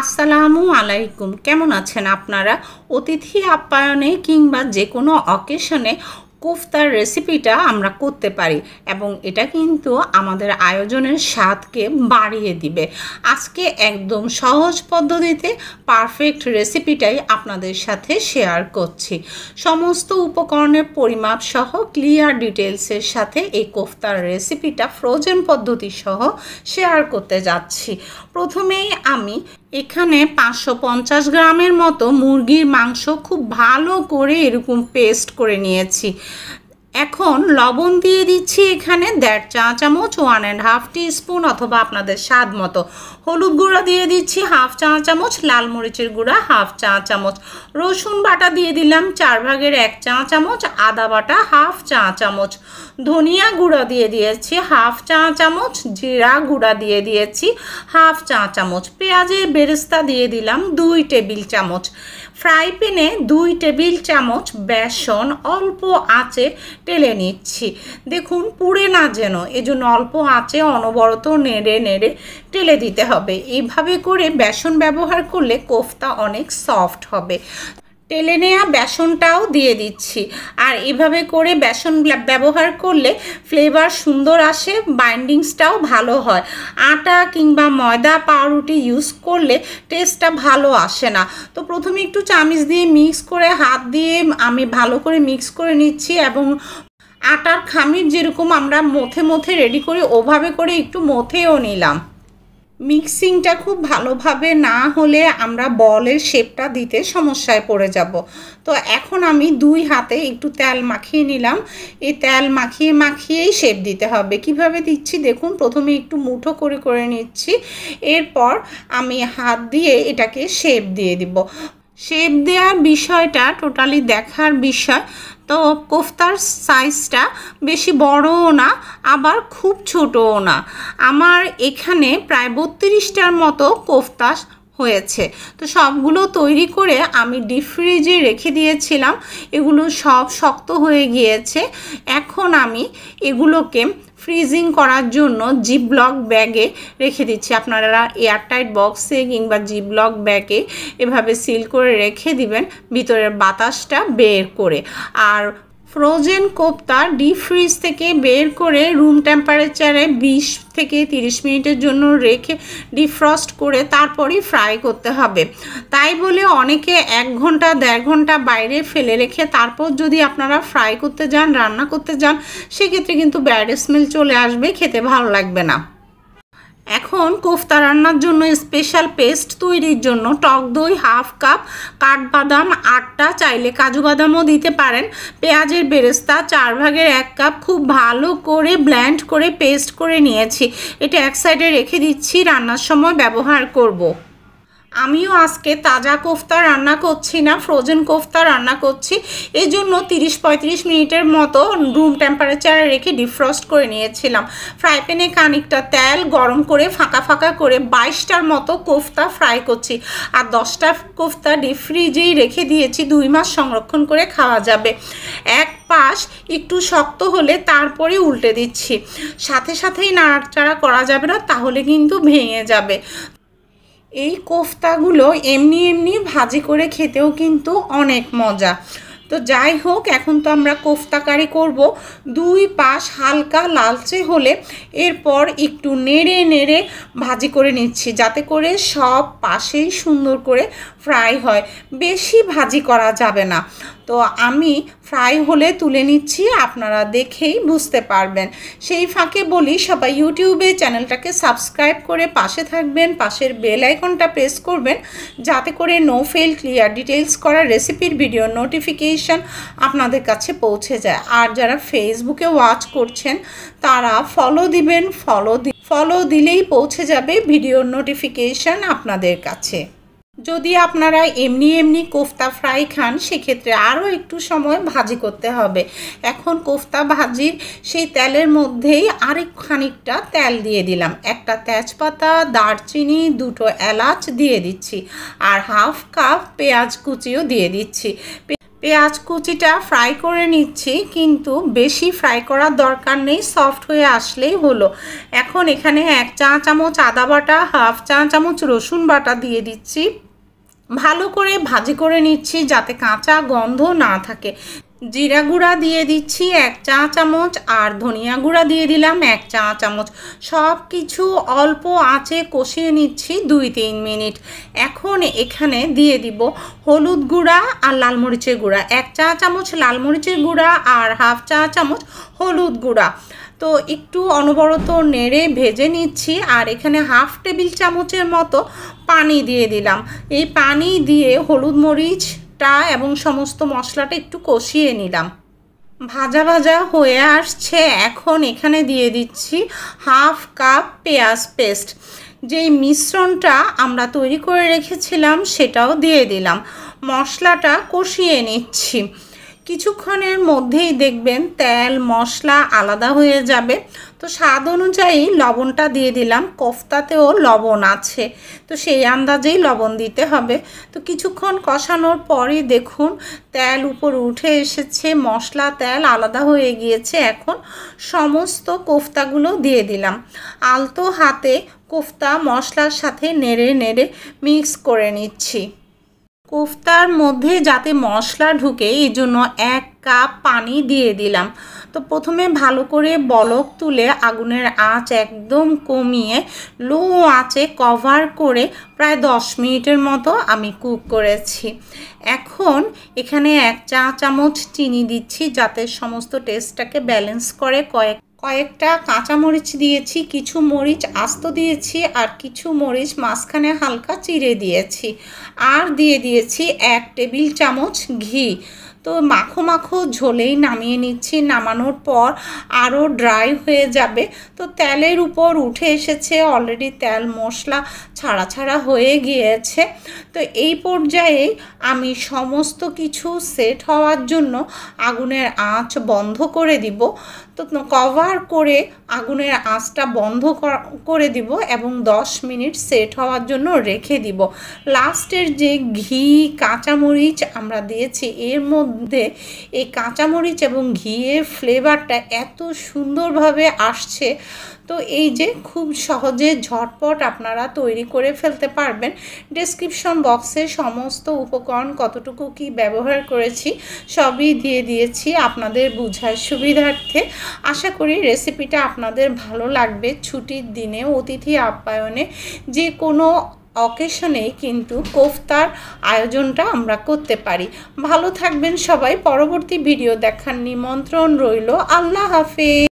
আসসালামু আলাইকুম কেমন আছেন আপনারা অতিথি আপ্যায়নে কিংবা যে কোনো অকেশনে কোফতার রেসিপিটা আমরা করতে পারি এবং এটা কিন্তু আমাদের আয়োজনের স্বাদকে বাড়িয়ে দিবে আজকে একদম সহজ পদ্ধতিতে পারফেক্ট রেসিপিটাই আপনাদের সাথে শেয়ার করছি সমস্ত উপকরণের পরিমাপ সহ ক্লিয়ার ডিটেলসের সাথে এই কোফতার রেসিপিটা ফ্রোজেন পদ্ধতি সহ শেয়ার করতে যাচ্ছি প্রথমেই আমি এখানে পাঁচশো পঞ্চাশ গ্রামের মতো মুরগির মাংস খুব ভালো করে এরকম পেস্ট করে নিয়েছি এখন লবণ দিয়ে দিচ্ছি এখানে দেড় চা চামচ ওয়ান অ্যান্ড হাফ স্পুন অথবা আপনাদের স্বাদ মতো হলুদ গুঁড়া দিয়ে দিচ্ছি হাফ চা চামচ লাল মরিচের গুঁড়া হাফ চা চামচ রসুন বাটা দিয়ে দিলাম চার ভাগের এক চা চামচ আদা বাটা হাফ চা চামচ ধনিয়া গুঁড়া দিয়ে দিয়েছি হাফ চা চামচ জিরা গুঁড়া দিয়ে দিয়েছি হাফ চা চামচ পেঁয়াজের বেরেস্তা দিয়ে দিলাম দুই টেবিল চামচ ফ্রাই প্যানে দুই টেবিল চামচ বেসন অল্প আঁচে টেলে নিচ্ছি দেখুন পুড়ে না যেন এজন্য অল্প আঁচে অনবরত নেড়ে নেড়ে টেলে দিতে হবে এইভাবে করে বেসন ব্যবহার করলে কোফতা অনেক সফট হবে টেলে নেওয়া বেসনটাও দিয়ে দিচ্ছি আর এভাবে করে বেসন ব্যবহার করলে ফ্লেভার সুন্দর আসে বাইন্ডিংসটাও ভালো হয় আটা কিংবা ময়দা পাউরুটি ইউজ করলে টেস্টটা ভালো আসে না তো প্রথমে একটু চামিচ দিয়ে মিক্স করে হাত দিয়ে আমি ভালো করে মিক্স করে নিচ্ছি এবং আটার খামির যেরকম আমরা মথে মথে রেডি করি ওভাবে করে একটু মথেও নিলাম মিক্সিংটা খুব ভালোভাবে না হলে আমরা বলের শেপটা দিতে সমস্যায় পড়ে যাব তো এখন আমি দুই হাতে একটু তেল মাখিয়ে নিলাম এই তেল মাখিয়ে মাখিয়েই শেপ দিতে হবে কিভাবে দিচ্ছি দেখুন প্রথমে একটু মুঠো করে করে নিচ্ছি এরপর আমি হাত দিয়ে এটাকে শেপ দিয়ে দিব শেপ দেওয়ার বিষয়টা টোটালি দেখার বিষয় তো কোফতার সাইজটা বেশি বড়ও না আবার খুব ছোটও না আমার এখানে প্রায় বত্রিশটার মতো কোফতা হয়েছে তো সবগুলো তৈরি করে আমি ডিপ ফ্রিজে রেখে দিয়েছিলাম এগুলো সব শক্ত হয়ে গিয়েছে এখন আমি এগুলোকে ফ্রিজিং করার জন্য জিপ ব্লক ব্যাগে রেখে দিচ্ছি আপনারা এয়ারটাইট বক্সে কিংবা জিপ ব্লক ব্যাগে এভাবে সিল করে রেখে দিবেন ভিতরের বাতাসটা বের করে আর ফ্রোজেন কোপ্তা ডিপ ফ্রিজ থেকে বের করে রুম টেম্পারেচারে বিশ থেকে তিরিশ মিনিটের জন্য রেখে ডিফ্রস্ট করে তারপরই ফ্রাই করতে হবে তাই বলে অনেকে এক ঘন্টা দেড় ঘন্টা বাইরে ফেলে রেখে তারপর যদি আপনারা ফ্রাই করতে যান রান্না করতে যান সেক্ষেত্রে কিন্তু ব্যাড স্মেল চলে আসবে খেতে ভালো লাগবে না এখন কোফতা রান্নার জন্য স্পেশাল পেস্ট তৈরির জন্য টক দই হাফ কাপ কাঠবাদাম আটটা চাইলে কাজু বাদামও দিতে পারেন পেঁয়াজের বেরেস্তা চার ভাগের এক কাপ খুব ভালো করে ব্ল্যান্ড করে পেস্ট করে নিয়েছি এটা এক সাইডে রেখে দিচ্ছি রান্নার সময় ব্যবহার করব। আমিও আজকে তাজা কোফতা রান্না করছি না ফ্রোজেন কোফতা রান্না করছি এই জন্য তিরিশ পঁয়ত্রিশ মিনিটের মতো রুম টেম্পারেচারে রেখে ডিফ্রস্ট করে নিয়েছিলাম ফ্রাই প্যানে খানিকটা তেল গরম করে ফাঁকা ফাঁকা করে বাইশটার মতো কোফতা ফ্রাই করছি আর দশটা কোফতা ডিপ ফ্রিজেই রেখে দিয়েছি দুই মাস সংরক্ষণ করে খাওয়া যাবে এক পাশ একটু শক্ত হলে তারপরে উল্টে দিচ্ছি সাথে সাথেই নাড়াচাড়া করা যাবে না তাহলে কিন্তু ভেঙে যাবে এই কোফতাগুলো এমনি এমনি ভাজি করে খেতেও কিন্তু অনেক মজা তো যাই হোক এখন তো আমরা কোফতাকারি করব দুই পাশ হালকা লালচে হলে এরপর একটু নেড়ে নেড়ে ভাজি করে নিচ্ছি যাতে করে সব পাশেই সুন্দর করে ফ্রাই হয় বেশি ভাজি করা যাবে না তো আমি ফ্রাই হলে তুলে নিচ্ছি আপনারা দেখেই বুঝতে পারবেন সেই ফাঁকে বলি সবাই ইউটিউবে চ্যানেলটাকে সাবস্ক্রাইব করে পাশে থাকবেন পাশের বেল আইকনটা প্রেস করবেন যাতে করে নো ফেল ক্লিয়ার ডিটেলস করা রেসিপির ভিডিও নোটিফিকেশান আপনাদের কাছে পৌঁছে যায় আর যারা ফেসবুকে ওয়াচ করছেন তারা ফলো দিবেন ফলো ফলো দিলেই পৌঁছে যাবে ভিডিওর নোটিফিকেশান আপনাদের কাছে যদি আপনারা এমনি এমনি কোফতা ফ্রাই খান সেক্ষেত্রে আরও একটু সময় ভাজি করতে হবে এখন কোফতা ভাজির সেই তেলের মধ্যেই আরেক খানিকটা তেল দিয়ে দিলাম একটা তেজপাতা দারচিনি দুটো এলাচ দিয়ে দিচ্ছি আর হাফ কাপ পেঁয়াজ কুচিও দিয়ে দিচ্ছি পেঁয়াজ কুচিটা ফ্রাই করে নিচ্ছি কিন্তু বেশি ফ্রাই করার দরকার নেই সফট হয়ে আসলেই হলো এখন এখানে এক চা চামচ আদা বাটা হাফ চা চামচ রসুন বাটা দিয়ে দিচ্ছি ভালো করে ভাজি করে নিচ্ছি যাতে কাঁচা গন্ধ না থাকে জিরা গুঁড়া দিয়ে দিচ্ছি এক চা চামচ আর ধনিয়া গুঁড়া দিয়ে দিলাম এক চা চামচ সব কিছু অল্প আঁচে কষিয়ে নিচ্ছি দুই তিন মিনিট এখন এখানে দিয়ে দিব হলুদ গুঁড়া আর লাল মরিচের গুঁড়া এক চা চামচ লাল মরিচের গুঁড়া আর হাফ চা চামচ হলুদ গুঁড়া তো একটু অনবরত নেড়ে ভেজে নিচ্ছি আর এখানে হাফ টেবিল চামচের মতো পানি দিয়ে দিলাম এই পানি দিয়ে হলুদ মরিচটা এবং সমস্ত মশলাটা একটু কষিয়ে নিলাম ভাজা ভাজা হয়ে আসছে এখন এখানে দিয়ে দিচ্ছি হাফ কাপ পেঁয়াজ পেস্ট যেই মিশ্রণটা আমরা তৈরি করে রেখেছিলাম সেটাও দিয়ে দিলাম মশলাটা কষিয়ে নিচ্ছি কিছুক্ষণের মধ্যেই দেখবেন তেল মশলা আলাদা হয়ে যাবে তো স্বাদ অনুযায়ী লবণটা দিয়ে দিলাম কোফতাতেও লবণ আছে তো সেই আন্দাজেই লবণ দিতে হবে তো কিছুক্ষণ কষানোর পরই দেখুন তেল উপর উঠে এসেছে মশলা তেল আলাদা হয়ে গিয়েছে এখন সমস্ত কোফতাগুলো দিয়ে দিলাম আলতো হাতে কোফতা মশলার সাথে নেড়ে নেড়ে মিক্স করে নিচ্ছি কোফতার মধ্যে যাতে মশলা ঢুকে এই জন্য এক কাপ পানি দিয়ে দিলাম তো প্রথমে ভালো করে বলক তুলে আগুনের আঁচ একদম কমিয়ে লো আঁচে কভার করে প্রায় দশ মিনিটের মতো আমি কুক করেছি এখন এখানে এক চা চামচ চিনি দিচ্ছি যাতে সমস্ত টেস্টটাকে ব্যালেন্স করে কয়েক কয়েকটা কাঁচামরিচ দিয়েছি কিছু মরিচ আস্ত দিয়েছি আর কিছু মরিচ মাঝখানে হালকা চিড়ে দিয়েছি আর দিয়ে দিয়েছি এক টেবিল চামচ ঘি তো মাখো মাখো ঝোলেই নামিয়ে নিচ্ছি নামানোর পর আরও ড্রাই হয়ে যাবে তো তেলের উপর উঠে এসেছে অলরেডি তেল মশলা ছাড়া ছাড়া হয়ে গিয়েছে তো এই পর্যায়ে আমি সমস্ত কিছু সেট হওয়ার জন্য আগুনের আঁচ বন্ধ করে দিব তো কভার করে আগুনের আঁচটা বন্ধ করে দিব এবং 10 মিনিট সেট হওয়ার জন্য রেখে দিব লাস্টের যে ঘি কাঁচামরিচ আমরা দিয়েছি এর মধ্যে এই কাঁচামরিচ এবং ঘিয়ের ফ্লেভারটা এত সুন্দরভাবে আসছে তো এই যে খুব সহজে ঝটপট আপনারা তৈরি করে ফেলতে পারবেন ডেসক্রিপশন বক্সে সমস্ত উপকরণ কতটুকু কি ব্যবহার করেছি সবই দিয়ে দিয়েছি আপনাদের বুঝার সুবিধার্থে আশা করি রেসিপিটা আপনাদের ভালো লাগবে ছুটির দিনে অতিথি আপ্যায়নে যে কোনো অকেশনে কিন্তু কোফতার আয়োজনটা আমরা করতে পারি ভালো থাকবেন সবাই পরবর্তী ভিডিও দেখার নিমন্ত্রণ রইল আল্লাহ হাফিজ